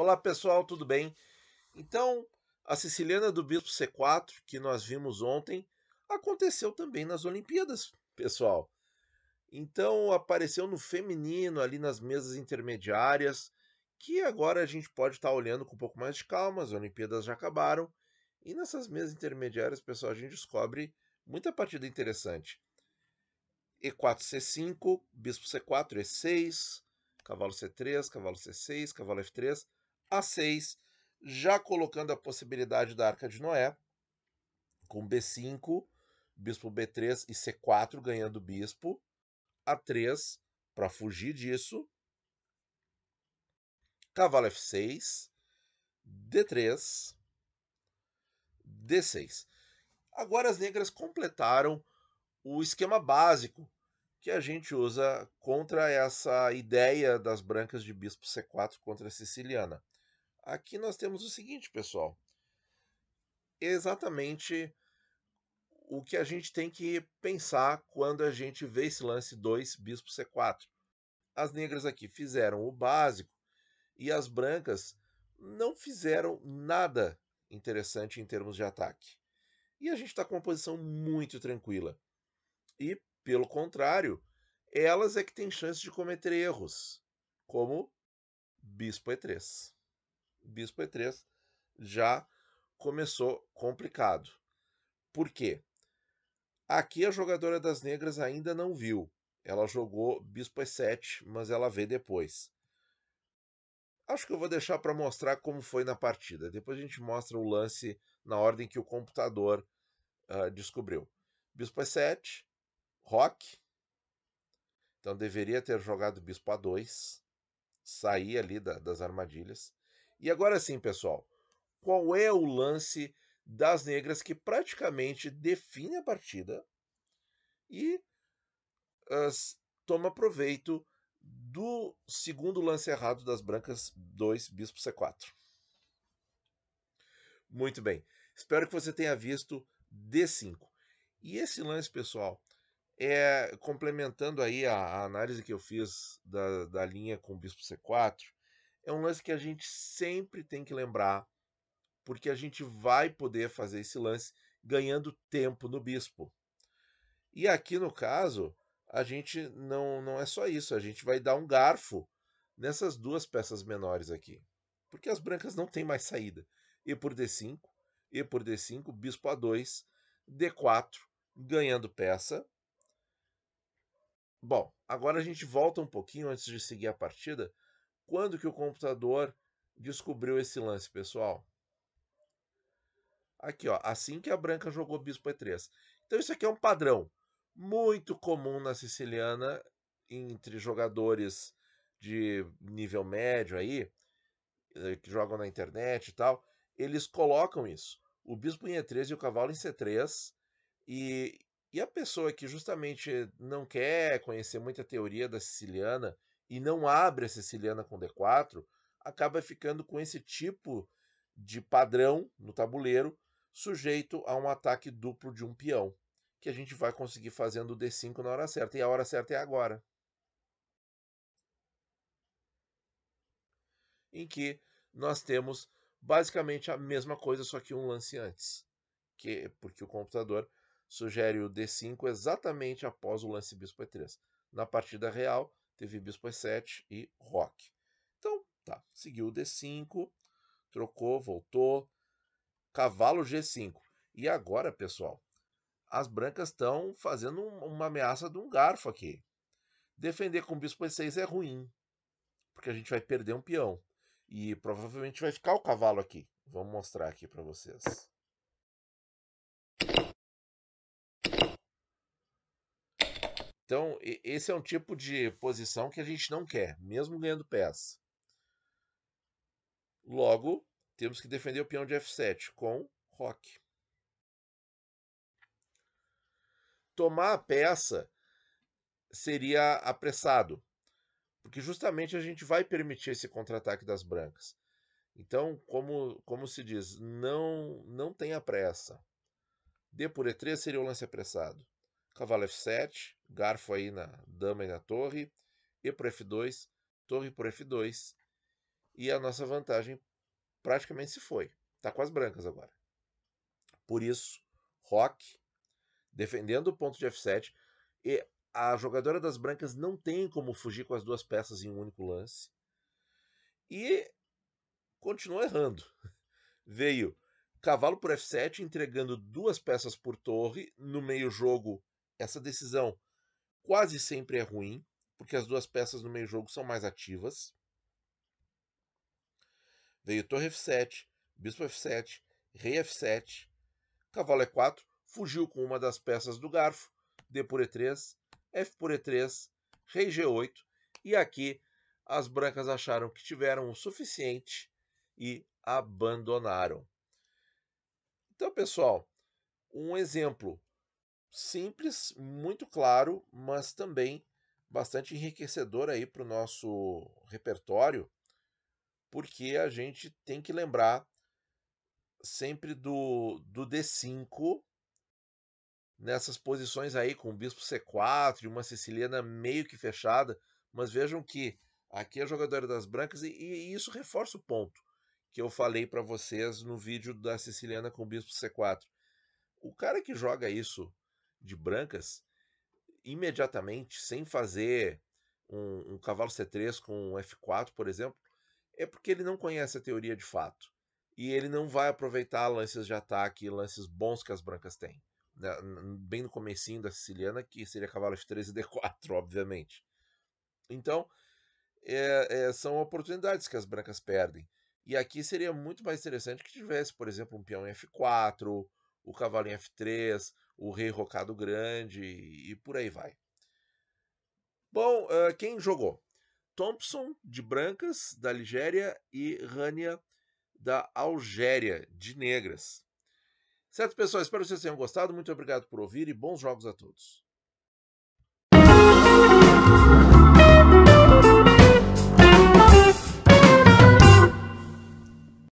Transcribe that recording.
Olá pessoal, tudo bem? Então, a siciliana do bispo C4, que nós vimos ontem, aconteceu também nas Olimpíadas, pessoal. Então, apareceu no feminino, ali nas mesas intermediárias, que agora a gente pode estar tá olhando com um pouco mais de calma, as Olimpíadas já acabaram. E nessas mesas intermediárias, pessoal, a gente descobre muita partida interessante. E4, C5, bispo C4, E6, cavalo C3, cavalo C6, cavalo F3. A6, já colocando a possibilidade da Arca de Noé, com B5, bispo B3 e C4 ganhando bispo, A3 para fugir disso, cavalo F6, D3, D6. Agora as negras completaram o esquema básico que a gente usa contra essa ideia das brancas de bispo C4 contra a siciliana. Aqui nós temos o seguinte, pessoal. Exatamente o que a gente tem que pensar quando a gente vê esse lance 2 bispo C4. As negras aqui fizeram o básico e as brancas não fizeram nada interessante em termos de ataque. E a gente está com uma posição muito tranquila. E, pelo contrário, elas é que têm chance de cometer erros, como bispo E3 bispo E3 já começou complicado. Por quê? Aqui a jogadora das negras ainda não viu. Ela jogou bispo E7, mas ela vê depois. Acho que eu vou deixar para mostrar como foi na partida. Depois a gente mostra o lance na ordem que o computador uh, descobriu. Bispo E7, Rock. Então deveria ter jogado Bispo A2, sair ali da, das armadilhas. E agora sim, pessoal, qual é o lance das negras que praticamente define a partida e toma proveito do segundo lance errado das brancas 2, bispo C4. Muito bem. Espero que você tenha visto D5. E esse lance, pessoal, é complementando aí a, a análise que eu fiz da, da linha com bispo C4, é um lance que a gente sempre tem que lembrar, porque a gente vai poder fazer esse lance ganhando tempo no bispo. E aqui no caso, a gente não, não é só isso, a gente vai dar um garfo nessas duas peças menores aqui. Porque as brancas não têm mais saída. E por D5, E por D5, bispo A2, D4, ganhando peça. Bom, agora a gente volta um pouquinho antes de seguir a partida quando que o computador descobriu esse lance, pessoal? Aqui, ó, assim que a branca jogou bispo e3. Então isso aqui é um padrão muito comum na siciliana entre jogadores de nível médio aí, eh, que jogam na internet e tal, eles colocam isso. O bispo em E3 e o cavalo em C3. E, e a pessoa que justamente não quer conhecer muita teoria da siciliana e não abre a siciliana com D4, acaba ficando com esse tipo de padrão no tabuleiro, sujeito a um ataque duplo de um peão, que a gente vai conseguir fazendo D5 na hora certa, e a hora certa é agora. Em que nós temos basicamente a mesma coisa, só que um lance antes, que porque o computador sugere o D5 exatamente após o lance bispo E3. Na partida real, teve bispo E7 e roque. Então, tá, seguiu o D5, trocou, voltou, cavalo G5. E agora, pessoal, as brancas estão fazendo uma ameaça de um garfo aqui. Defender com bispo E6 é ruim, porque a gente vai perder um peão. E provavelmente vai ficar o cavalo aqui. Vamos mostrar aqui para vocês. Então, esse é um tipo de posição que a gente não quer, mesmo ganhando peça. Logo, temos que defender o peão de F7 com roque. Tomar a peça seria apressado, porque justamente a gente vai permitir esse contra-ataque das brancas. Então, como, como se diz, não, não tenha pressa. D por E3 seria o lance apressado. Cavalo F7, garfo aí na dama e na torre, e por F2, torre por F2, e a nossa vantagem praticamente se foi. Está com as brancas agora. Por isso, Rock, defendendo o ponto de F7, e a jogadora das brancas não tem como fugir com as duas peças em um único lance, e continuou errando. Veio cavalo por F7, entregando duas peças por torre, no meio jogo, essa decisão quase sempre é ruim, porque as duas peças no meio-jogo são mais ativas. Veio torre f7, bispo f7, rei f7, cavalo e4, fugiu com uma das peças do garfo, d por e3, f por e3, rei g8, e aqui as brancas acharam que tiveram o suficiente e abandonaram. Então, pessoal, um exemplo simples, muito claro, mas também bastante enriquecedor aí para o nosso repertório, porque a gente tem que lembrar sempre do, do D5 nessas posições aí com o bispo C4 e uma siciliana meio que fechada, mas vejam que aqui é jogadora das brancas e, e isso reforça o ponto que eu falei para vocês no vídeo da siciliana com o bispo C4. O cara que joga isso de brancas imediatamente, sem fazer um, um cavalo C3 com um F4, por exemplo, é porque ele não conhece a teoria de fato. E ele não vai aproveitar lances de ataque, lances bons que as brancas têm. Bem no comecinho da siciliana, que seria cavalo F3 e D4, obviamente. Então, é, é, são oportunidades que as brancas perdem. E aqui seria muito mais interessante que tivesse, por exemplo, um peão F4, o cavalo em F3, o rei rocado grande e por aí vai. Bom, uh, quem jogou? Thompson, de brancas, da Ligéria, e Rania, da Algéria, de negras. Certo, pessoal? Espero que vocês tenham gostado. Muito obrigado por ouvir e bons jogos a todos.